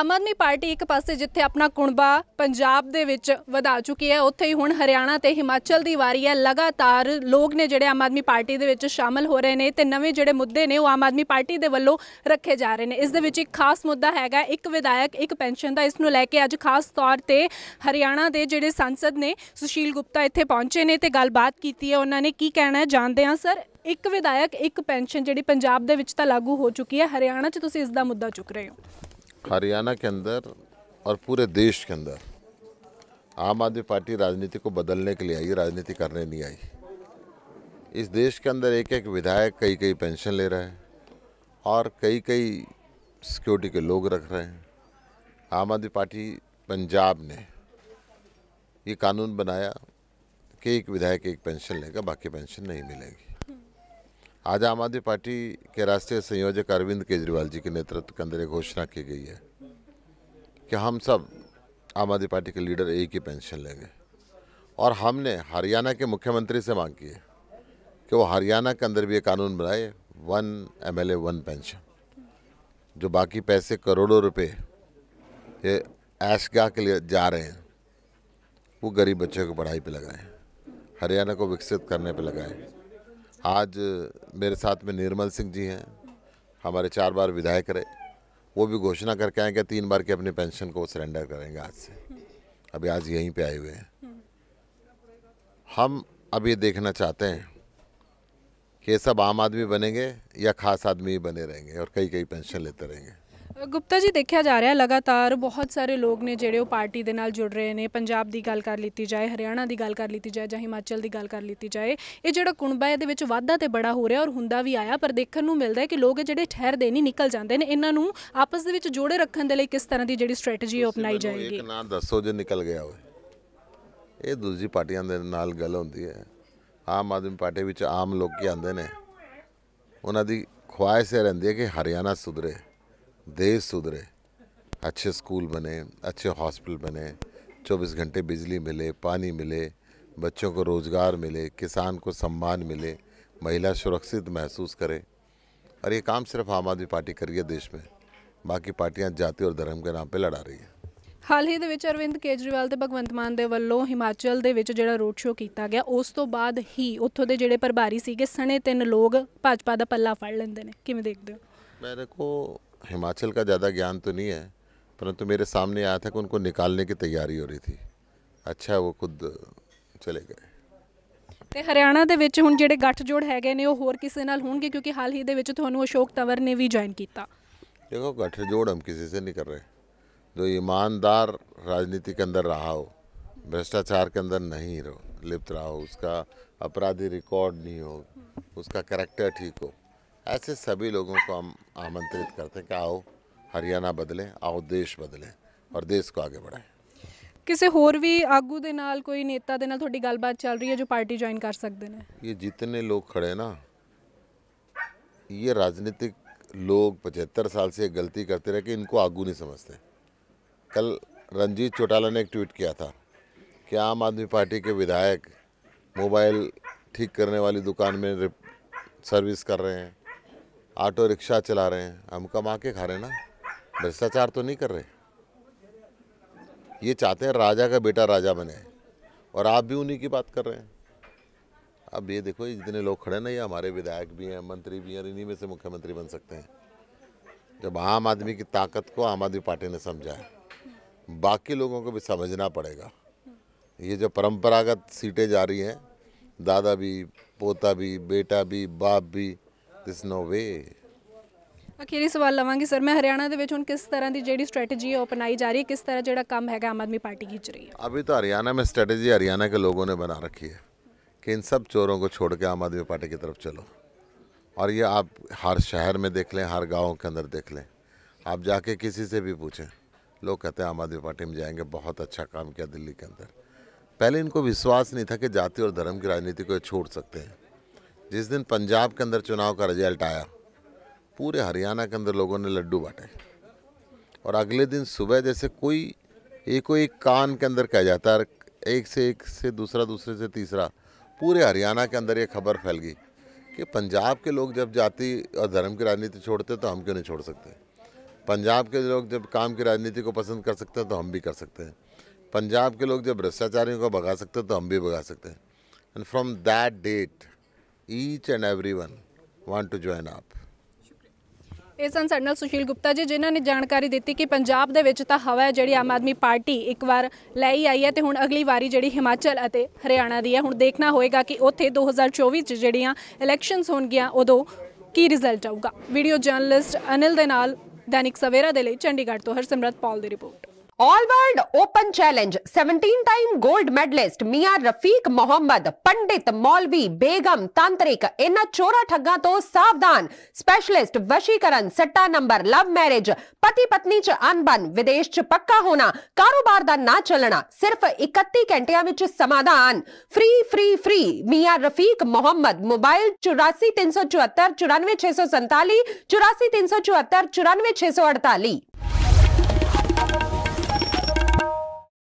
ਆਮ ਆਦਮੀ party ਇੱਕ ਪਾਸੇ ਜਿੱਥੇ ਆਪਣਾ ਕੁਣਬਾ ਪੰਜਾਬ ਦੇ ਵਿੱਚ ਵਧਾ ਚੁੱਕੀ ਹੈ ਉੱਥੇ ਹੀ ਹੁਣ ਹਰਿਆਣਾ ਤੇ ਹਿਮਾਚਲ ਦੀ ਵਾਰੀ ਹੈ ਲਗਾਤਾਰ ਲੋਕ ਨੇ ਜਿਹੜੇ ਆਮ ਆਦਮੀ ਪਾਰਟੀ ਦੇ ਵਿੱਚ ਸ਼ਾਮਲ ਹੋ ਰਹੇ ਨੇ ਤੇ ਨਵੇਂ ਜਿਹੜੇ ਮੁੱਦੇ ਨੇ ਉਹ ਆਮ ਆਦਮੀ ਪਾਰਟੀ ਦੇ ਵੱਲੋਂ ਰੱਖੇ ਜਾ ਰਹੇ ਨੇ ਇਸ ਦੇ ਵਿੱਚ ਇੱਕ ਖਾਸ ਮੁੱਦਾ ਹੈਗਾ ਇੱਕ ਵਿਧਾਇਕ ਇੱਕ ਪੈਨਸ਼ਨ ਦਾ ਇਸ ਨੂੰ ਲੈ ਕੇ ਅੱਜ ਖਾਸ ਤੌਰ ਤੇ ਹਰਿਆਣਾ ਦੇ ਜਿਹੜੇ ਸੰਸਦ ਨੇ ਸੁਸ਼ੀਲ ਗੁਪਤਾ ਇੱਥੇ ਪਹੁੰਚੇ ਨੇ ਤੇ ਗੱਲਬਾਤ ਕੀਤੀ ਹੈ ਉਹਨਾਂ ਨੇ ਕੀ ਕਹਿਣਾ ਜਾਣਦੇ ਆ ਸਰ ਇੱਕ ਵਿਧਾਇਕ ਇੱਕ ਪੈਨਸ਼ਨ ਜਿਹੜੀ ਪੰਜਾਬ ਦੇ ਵਿੱਚ ਤਾਂ ਲਾਗੂ ਹੋ ਚੁੱਕੀ ਹੈ ਹਰਿਆਣਾ 'ਚ ਤੁਸੀਂ ਇਸ ਦਾ ਮੁੱਦਾ ਚੁੱਕ ਰਹੇ ਹੋ हरियाणा के अंदर और पूरे देश के अंदर आम आदमी पार्टी राजनीति को बदलने के लिए आई राजनीति करने नहीं आई इस देश के अंदर एक एक विधायक कई कई पेंशन ले रहे हैं और कई कई सिक्योरिटी के लोग रख रहे हैं आम आदमी पार्टी पंजाब ने ये कानून बनाया कि एक विधायक एक पेंशन लेगा बाकी पेंशन नहीं मिलेगी आज आम आदमी पार्टी के राष्ट्रीय संयोजक अरविंद केजरीवाल जी के नेतृत्व के अंदर एक घोषणा की गई है कि हम सब आम आदमी पार्टी के लीडर एक ही पेंशन लेंगे और हमने हरियाणा के मुख्यमंत्री से मांग की है कि वो हरियाणा के अंदर भी ये कानून बनाए one M L A one pension जो बाकी पैसे करोड़ों रुपए ये ऐशगाह के लिए जा रहे हैं वो गरीब बच्चों को पढ़ाई पे लगाएं हरियाणा को विकसित करने पे लगाएं आज मेरे साथ में निर्मल सिंह जी हैं हमारे चार बार विधायक रहे वो भी घोषणा करके आए कि तीन बार के अपने पेंशन को सरेंडर करेंगे आज से अभी आज यहीं पे आए हुए हैं हम अब ये देखना चाहते हैं कि ये सब आम आदमी बनेंगे या खास आदमी बने रहेंगे और कई कई पेंशन लेते रहेंगे ਗੁਪਤਾ ਜੀ ਦੇਖਿਆ ਜਾ ਰਿਹਾ ਲਗਾਤਾਰ ਬਹੁਤ ਸਾਰੇ ਲੋਕ ਨੇ ਜਿਹੜੇ ਉਹ ਪਾਰਟੀ ਦੇ ਨਾਲ ਜੁੜ ਰਹੇ ਨੇ ਪੰਜਾਬ ਦੀ ਗੱਲ ਕਰ ਲਈਤੀ ਜਾਏ ਹਰਿਆਣਾ ਦੀ ਗੱਲ ਕਰ ਲਈਤੀ ਜਾਏ ਜਾਂ ਹਿਮਾਚਲ ਦੀ ਗੱਲ ਕਰ ਲਈਤੀ ਜਾਏ ਇਹ ਜਿਹੜਾ ਕੁਣਬਾ ਇਹਦੇ ਵਿੱਚ ਵਾਧਾ ਤੇ ਬੜਾ ਹੋ ਰਿਹਾ ਔਰ ਹੁੰਦਾ ਵੀ ਆਇਆ ਪਰ ਦੇਖਣ ਨੂੰ ਮਿਲਦਾ ਹੈ ਕਿ ਲੋਕ ਜਿਹੜੇ ਠਹਿਰਦੇ ਨਹੀਂ ਨਿਕਲ ਜਾਂਦੇ ਨੇ ਇਹਨਾਂ ਨੂੰ ਆਪਸ ਦੇ ਵਿੱਚ ਜੋੜੇ ਰੱਖਣ ਦੇ ਲਈ ਕਿਸ ਤਰ੍ਹਾਂ ਦੀ ਜਿਹੜੀ ਸਟ੍ਰੈਟਜੀ ਅਪਣਾਈ ਜਾਏਗੀ ਇੱਕ ਨਾਂ ਦੱਸੋ ਜੇ ਨਿਕਲ ਗਿਆ ਹੋਵੇ ਇਹ ਦੂਜੀ ਪਾਰਟੀਆਂ ਦੇ ਨਾਲ ਗੱਲ ਹੁੰਦੀ ਹੈ ਆਮ ਆਦਮੀ ਪਾਰਟੀ ਵਿੱਚ ਆਮ ਲੋਕ ਕੀ ਆਉਂਦੇ ਨੇ ਉਹਨਾਂ ਦੀ ਖੁਆਇਸ਼ ਰਹਿੰਦੀ ਹੈ ਕਿ ਹਰਿਆਣਾ ਸੁਧਰੇ ਦੇਸ਼ ਸੁਧਰੇ अच्छे स्कूल बने अच्छे हॉस्पिटल बने 24 ਘੰਟੇ ਬਿਜਲੀ ਮਿਲੇ ਪਾਣੀ ਮਿਲੇ बच्चों ਕੋ ਰੋਜ਼ਗਾਰ ਮਿਲੇ ਕਿਸਾਨ ਕੋ ਸਨਮਾਨ ਮਿਲੇ ਮਹਿਲਾ ਸੁਰੱਖਿਤ ਮਹਿਸੂਸ ਕਰੇ ਔਰ ਇਹ ਕੰਮ ਸਿਰਫ ਆਮ ਆਦਮੀ ਪਾਰਟੀ ਕਰ ਰਹੀ ਹੈ ਦੇਸ਼ में ਬਾਕੀ ਪਾਰਟੀਆਂ ਜਾਤੀ ਔਰ ਧਰਮ ਕੇ ਨਾਮ 'ਤੇ ਲੜਾ ਰਹੀ ਹੈ ਹਾਲ ਹੀ ਦੇ ਵਿੱਚ ਅਰਵਿੰਦ ਕੇਜਰੀਵਾਲ ਤੇ ਭਗਵੰਤ ਮਾਨ ਦੇ ਵੱਲੋਂ ਹਿਮਾਚਲ ਦੇ ਵਿੱਚ ਜਿਹੜਾ ਰੋਡ ਸ਼ੋਅ ਕੀਤਾ ਗਿਆ ਉਸ ਤੋਂ ਬਾਅਦ ਹੀ ਉੱਥੋਂ ਦੇ ਜਿਹੜੇ ਪ੍ਰਭਾਰੀ ਸੀਗੇ ਸਣੇ ਤਿੰਨ ਲੋਕ ਭਾਜਪਾ ਦਾ ਪੱਲਾ ਫੜ ਲੈਂਦੇ ਨੇ ਕਿਵੇਂ ਦੇਖਦੇ ਹੋ ਮੈਂ ਦੇਖੋ हिमाचल का ज़्यादा ज्ञान तो नहीं है परंतु मेरे सामने आया था कि उनको निकालने की तैयारी हो रही थी अच्छा वो खुद चले गए तो हरियाणा के हूँ जो गठजोड़ है ਹੈਗੇ होर किसी हो क्योंकि हाल ही के अशोक तंवर ने भी ज्वाइन किया देखो गठजोड़ हम किसी से नहीं कर रहे जो ईमानदार राजनीति के अंदर रहा हो भ्रष्टाचार के अंदर नहीं रहो लिप्त रहा हो उसका अपराधी रिकॉर्ड नहीं हो उसका करैक्टर ठीक हो ऐसे सभी लोगों को हम आमंत्रित करते हैं कि आओ हरियाणा बदलें आओ देश बदलें और देश को आगे बढ़ाएं किसी होर भी आगू के नाल कोई नेता दे नाल थोड़ी गलबात चल रही है जो पार्टी ज्वाइन कर सकते हैं ये जितने लोग खड़े ना ये राजनीतिक लोग पचहत्तर साल से गलती करते रहे कि इनको आगू नहीं समझते कल रंजीत चौटाला ने एक ट्वीट किया था कि आम आदमी पार्टी के विधायक मोबाइल ठीक करने वाली दुकान में सर्विस कर रहे हैं ऑटो रिक्शा चला रहे हैं हम कमा के खा रहे हैं ना भ्रष्टाचार तो नहीं कर रहे ये चाहते हैं राजा का बेटा राजा बने और आप भी उन्हीं की बात कर रहे हैं अब ये देखो जितने लोग खड़े ना ये हमारे विधायक भी हैं मंत्री भी हैं इन्हीं में से मुख्यमंत्री बन सकते हैं जब आम आदमी की ताकत को आम आदमी पार्टी ने समझा है बाकी लोगों को भी समझना पड़ेगा ये जो परंपरागत सीटें जा रही हैं दादा भी पोता भी बेटा भी बाप भी दिस नो वे अखीरी सवाल लवानी सर मैं हरियाणा के ਵਿੱਚ किस तरह की जी स्ट्रैटेजी है अपनाई जा रही है किस तरह जो काम है आम आदमी पार्टी खींच रही है अभी तो हरियाणा में स्ट्रैटेजी हरियाणा के लोगों ने बना रखी है कि इन सब चोरों को छोड़ के आम आदमी पार्टी की तरफ चलो और ये आप हर शहर में देख लें हर गाँव के अंदर देख लें आप जाके किसी से भी पूछें लोग कहते हैं आम आदमी पार्टी में जाएंगे बहुत अच्छा काम किया दिल्ली के अंदर पहले इनको विश्वास नहीं था कि जाति और धर्म की राजनीति को छोड़ सकते हैं जिस दिन पंजाब के अंदर चुनाव का रिजल्ट आया पूरे हरियाणा के अंदर लोगों ने लड्डू बांटे और अगले दिन सुबह जैसे कोई एक को एक कान के अंदर कह जाता है एक से एक से दूसरा दूसरे से तीसरा पूरे हरियाणा के अंदर ये खबर फैल गई कि पंजाब के लोग जब जाति और धर्म की राजनीति छोड़ते तो हम क्यों नहीं छोड़ सकते पंजाब के लोग जब काम की राजनीति को पसंद कर सकते हैं तो हम भी कर सकते हैं पंजाब के लोग जब भ्रष्टाचारियों को भगा सकते हैं तो हम भी भगा सकते हैं and from that date each and everyone want to join up ਇਹ ਸਨ ਸਾਡੇ ਸੁਸ਼ੀਲ ਗੁਪਤਾ ਜੀ ਜਿਨ੍ਹਾਂ ਨੇ ਜਾਣਕਾਰੀ ਦਿੱਤੀ ਕਿ ਪੰਜਾਬ ਦੇ ਵਿੱਚ ਤਾਂ ਹਵਾ ਹੈ ਜਿਹੜੀ ਆਮ ਆਦਮੀ ਪਾਰਟੀ ਇੱਕ ਵਾਰ ਲੈ ਹੀ ਆਈ ਹੈ ਤੇ ਹੁਣ ਅਗਲੀ ਵਾਰੀ ਜਿਹੜੀ ਹਿਮਾਚਲ ਅਤੇ ਹਰਿਆਣਾ ਦੀ ਹੈ ਹੁਣ ਦੇਖਣਾ ਹੋਏਗਾ ਕਿ ਉੱਥੇ 2024 ਚ ਜਿਹੜੀਆਂ ਇਲੈਕਸ਼ਨਸ ਹੋਣਗੀਆਂ ਉਦੋਂ ਕੀ ਰਿਜ਼ਲਟ ਆਊਗਾ ਵੀਡੀਓ ਜਰਨਲਿਸਟ ਅਨਿਲ ਦੇ ਨਾਲ ਦੈਨਿਕ ਸਵੇਰਾ ਦੇ ਲਈ ਚੰਡੀਗੜ੍ਹ ਤੋਂ ਹਰਸਿਮਰਤ ਪਾਲ ਦੀ report all world open challenge 17 time gold medalist Miyan Rafiq Mohammad Pandit Maulvi Begum तांत्रिक इन चोरा ठगा तो सावधान स्पेशलिस्ट वशीकरण सट्टा नंबर लव मैरिज पति पत्नी च अनबन विदेश च पक्का होना कारोबार दा ना चलना सिर्फ 31 विच समाधान free free free Miyan Rafiq Mohammad mobile 8434 843447494647 84374 94648